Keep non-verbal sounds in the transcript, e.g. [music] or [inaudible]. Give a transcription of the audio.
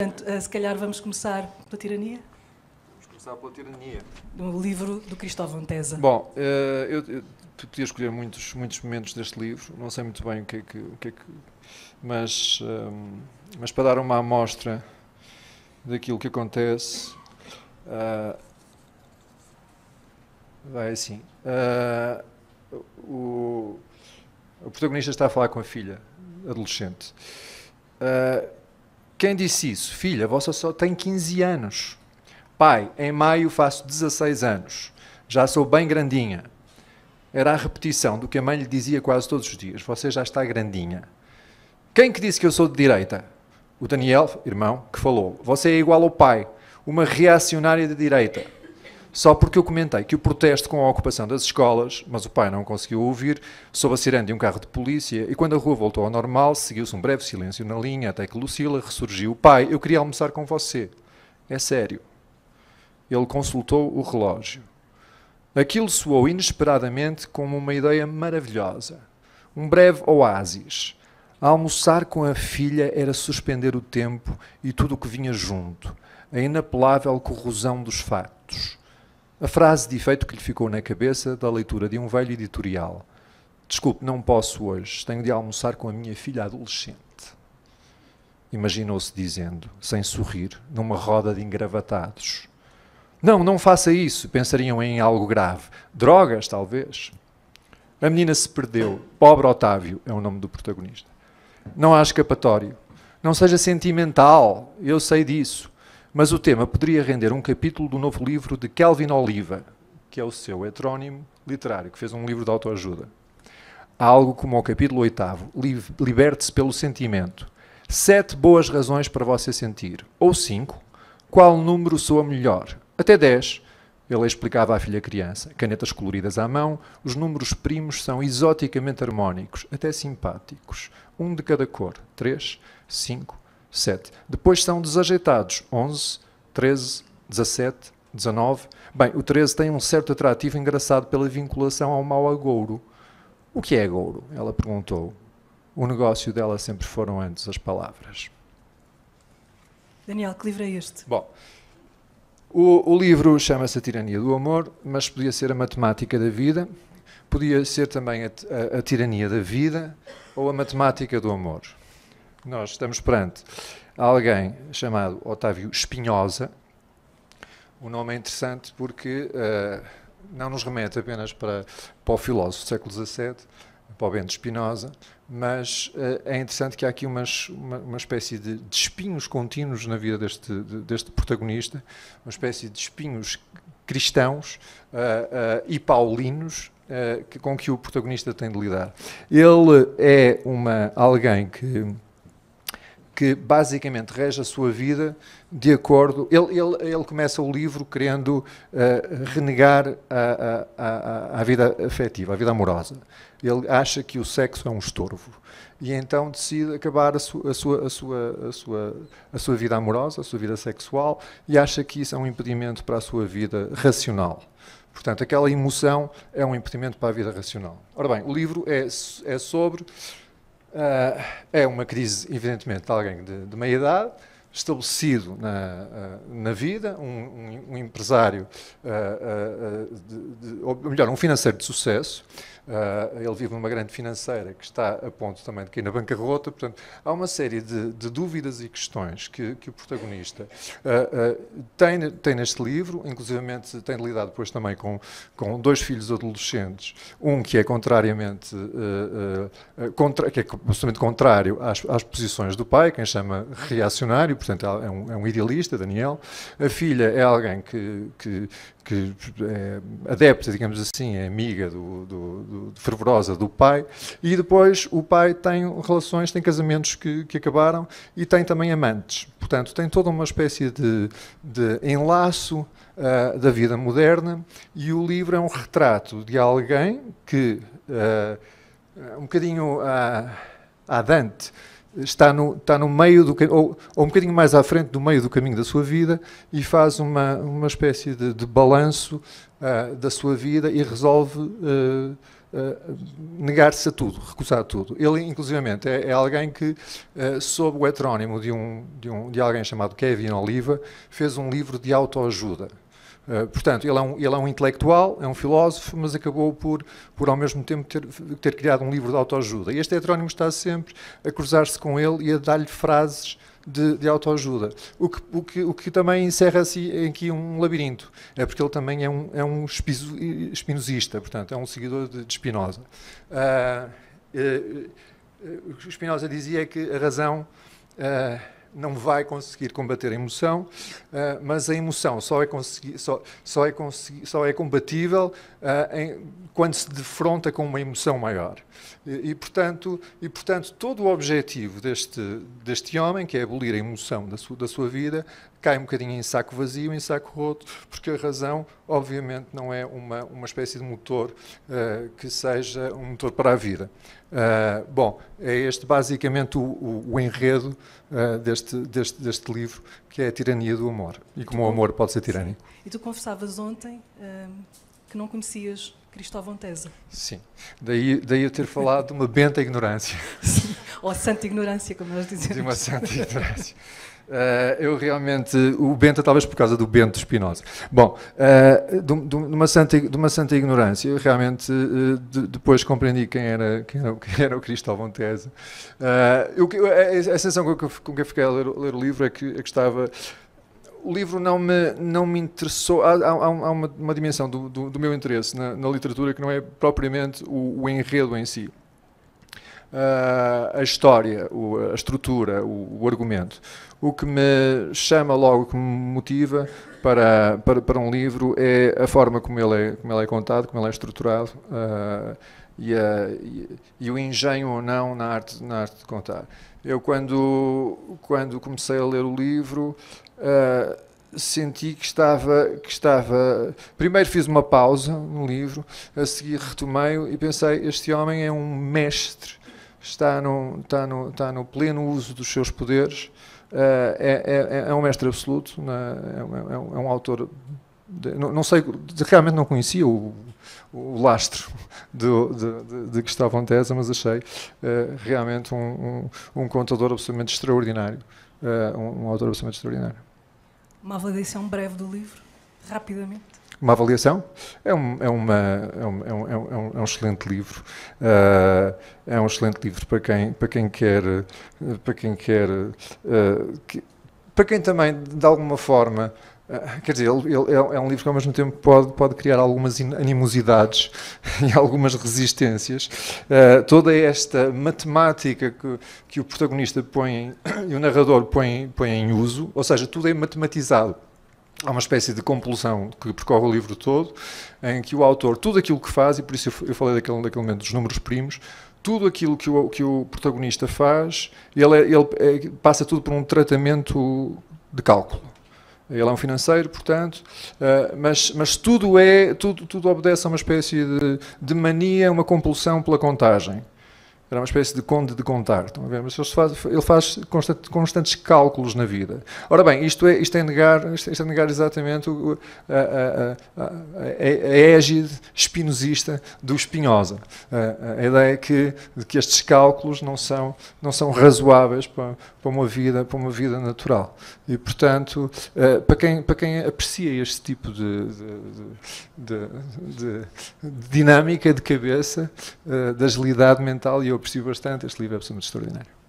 Portanto, eh, se calhar vamos começar pela tirania? Vamos começar pela tirania. Do livro do Cristóvão Tesa. Bom, eh, eu, eu podia escolher muitos, muitos momentos deste livro, não sei muito bem o que é que. O que, é que mas, ehm, mas para dar uma amostra daquilo que acontece, eh, vai assim. o, o protagonista está a falar com a filha, adolescente. Quem disse isso? Filha, você só tem 15 anos. Pai, em maio faço 16 anos. Já sou bem grandinha. Era a repetição do que a mãe lhe dizia quase todos os dias. Você já está grandinha. Quem que disse que eu sou de direita? O Daniel, irmão, que falou. Você é igual ao pai, uma reacionária de direita só porque eu comentei que o protesto com a ocupação das escolas, mas o pai não conseguiu ouvir, sob a sirene de um carro de polícia, e quando a rua voltou ao normal, seguiu-se um breve silêncio na linha até que Lucila ressurgiu. Pai, eu queria almoçar com você. É sério. Ele consultou o relógio. Aquilo soou inesperadamente como uma ideia maravilhosa. Um breve oásis. Almoçar com a filha era suspender o tempo e tudo o que vinha junto, a inapelável corrosão dos fatos. A frase de efeito que lhe ficou na cabeça da leitura de um velho editorial. Desculpe, não posso hoje, tenho de almoçar com a minha filha adolescente. Imaginou-se dizendo, sem sorrir, numa roda de engravatados. Não, não faça isso, pensariam em algo grave. Drogas, talvez. A menina se perdeu. Pobre Otávio é o nome do protagonista. Não há escapatório. Não seja sentimental, eu sei disso. Mas o tema poderia render um capítulo do novo livro de Kelvin Oliva, que é o seu heterónimo literário, que fez um livro de autoajuda. Há algo como o capítulo 8, Liberte-se pelo sentimento. Sete boas razões para você sentir, ou cinco. Qual número soa melhor? Até dez. Ele explicava à filha criança. Canetas coloridas à mão, os números primos são exoticamente harmónicos, até simpáticos. Um de cada cor. Três, cinco, 7. Depois são desajeitados, 11, 13, 17, 19. Bem, o 13 tem um certo atrativo engraçado pela vinculação ao mau agouro. O que é agouro? Ela perguntou. O negócio dela sempre foram antes as palavras. Daniel, que livro é este? Bom, o, o livro chama-se A Tirania do Amor, mas podia ser a matemática da vida, podia ser também a, a, a tirania da vida ou a matemática do amor. Nós estamos perante alguém chamado Otávio Espinhosa. O nome é interessante porque uh, não nos remete apenas para, para o filósofo do século XVII, para o Bento Espinosa, mas uh, é interessante que há aqui umas, uma, uma espécie de, de, espinhos contínuos na vida deste, de, deste protagonista, uma espécie de espinhos cristãos uh, e paulinos que, com que o protagonista tem de lidar. Ele é uma, alguém que que basicamente rege a sua vida de acordo. Ele, ele, ele começa o livro querendo uh, renegar a, a, a, vida afetiva, a vida amorosa. Ele acha que o sexo é um estorvo e então decide acabar a, su, a, sua, a, sua, a, sua, a sua vida amorosa, a sua vida sexual e acha que isso é um impedimento para a sua vida racional. Portanto, aquela emoção é um impedimento para a vida racional. Ora bem, o livro é, é sobre Uh, é uma crise, evidentemente, de alguém de, de meia idade, estabelecido na, ah, na vida, um, um empresário, uh, uh, de, de, ou melhor, um financeiro de sucesso, Uh, ele vive numa grande financeira que está a ponto também de cair na bancarrota. Portanto, há uma série de, de dúvidas e questões que, que o protagonista uh, uh, tem, tem neste livro, inclusivamente tem lidado depois também com, com dois filhos adolescentes, um que é contrariamente contra, que é contrário às, às, posições do pai, quem chama reacionário, portanto é, é um, é um idealista, Daniel. A filha é alguém que, que, que é adepta, digamos assim, é amiga do, do do, fervorosa do pai, e depois o pai tem relações, tem casamentos que, que acabaram e tem também amantes. Portanto, tem toda uma espécie de, de enlaço uh, da vida moderna e o livro é um retrato de alguém que, uh, um bocadinho a, a Dante, está no, está no meio do ou, ou um bocadinho mais à frente do meio do caminho da sua vida e faz uma, uma espécie de, de balanço uh, da sua vida e resolve uh, eh, negar-se a tudo, recusar tudo. Ele, inclusivamente, é, é alguém que, uh, sob o heterónimo de, um, de, um, de alguém chamado Kevin Oliva, fez um livro de autoajuda. Uh, portanto, ele é, um, ele é um intelectual, é um filósofo, mas acabou por, por ao mesmo tempo, ter, ter criado um livro de autoajuda. E este heterónimo está sempre a cruzar-se com ele e a dar-lhe frases de, de autoajuda. O que, o, que, o que também encerra-se assim, aqui um labirinto, é porque ele também é um, é um espinosista, portanto, é um seguidor de, de Spinoza. Uh, uh, uh, o que Spinoza dizia é que a razão. Uh, não vai conseguir combater a emoção, eh, mas a emoção só é, só, só é, só é combatível eh, em, quando se defronta com uma emoção maior. E, e, portanto, e portanto, todo o objetivo deste, deste homem, que é abolir a emoção da da sua vida, cai um bocadinho em saco vazio, em saco roto, porque a razão, obviamente, não é uma, uma espécie de motor uh, que seja um motor para a vida. Uh, bom, é este basicamente o, o, o enredo uh, deste, deste, deste livro, que é a tirania do amor, e como tu, o amor pode ser tirânico. Sim. E tu conversavas ontem ehm, que não conhecias Cristóvão Tese. Sim, daí, daí eu ter falado de uma benta ignorância. Sim. Ou santa ignorância, como nós dizemos. De uma santa ignorância. Uh, eu realmente, o Bento, talvez por causa do Bento Espinosa. Bom, uh, de, de, uma santa, de uma santa ignorância, eu realmente uh, de, depois compreendi quem era, quem era, [laughs] quem era o Cristóvão Tese. a, a, sensação com que eu, com que eu fiquei a ler, ler o livro é que, é que estava o livro não me, não me interessou. Há, há, há uma, uma, dimensão do, do, do meu interesse na, na, literatura que não é propriamente o, o enredo em si a história, a estrutura, o, argumento. O que me chama logo, o que me motiva para, para, para, um livro é a forma como ele é, como ele é contado, como ele é estruturado uh, e, a, e, e, o engenho ou não na arte, na arte de contar. Eu, quando, quando comecei a ler o livro, uh, senti que estava, que estava. Primeiro fiz uma pausa no livro, a seguir retomei-o e pensei: este homem é um mestre está no, está no, está no pleno uso dos seus poderes, eh, é, é, é, é um mestre absoluto, né? é, é, um, é um autor. De, não, não, sei, realmente não conhecia o, o lastro de, de, de Gustavo Antesa, mas achei eh, realmente um, um, um, contador absolutamente extraordinário, eh, um, um autor absolutamente extraordinário. Uma avaliação breve do livro, rapidamente uma avaliação. É um, é uma, é um, é um, é um é é excelente livro. Uh, é um excelente livro para quem, para quem quer, para quem quer, uh, que, para quem também, de alguma forma, ah, Quer dizer, ele, ele, é, é um livro que ao mesmo tempo pode, pode criar algumas animosidades [laughs] e algumas resistências. Uh, toda esta matemática que, que o protagonista põe [coughs] e o narrador põe, põe em uso, ou seja, tudo é matematizado há uma espécie de compulsão que percorre o livro todo, em que o autor, tudo aquilo que faz, e por isso eu falei daquele, daquele momento dos números primos, tudo aquilo que o, que o protagonista faz, ele, é, ele é, passa tudo por um tratamento de cálculo. Ele é um financeiro, portanto, uh, mas, mas tudo é, tudo, tudo obedece a uma espécie de, de mania, uma compulsão pela contagem. Era uma espécie de conde de contar. Estão a ver? Mas ele faz constantes cálculos na vida. Ora bem, isto é, isto é, negar, isto é, é negar exatamente a, a, a, a égide espinosista do Espinhosa. A, a ideia é que, de que estes cálculos não são, não são razoáveis para, para, uma vida, para uma vida natural. E, portanto, eh, para quem, para quem aprecia este tipo de, de, de, de dinâmica de cabeça, eh, de agilidade mental e eu aprecio bastante. Este livro é absolutamente extraordinário.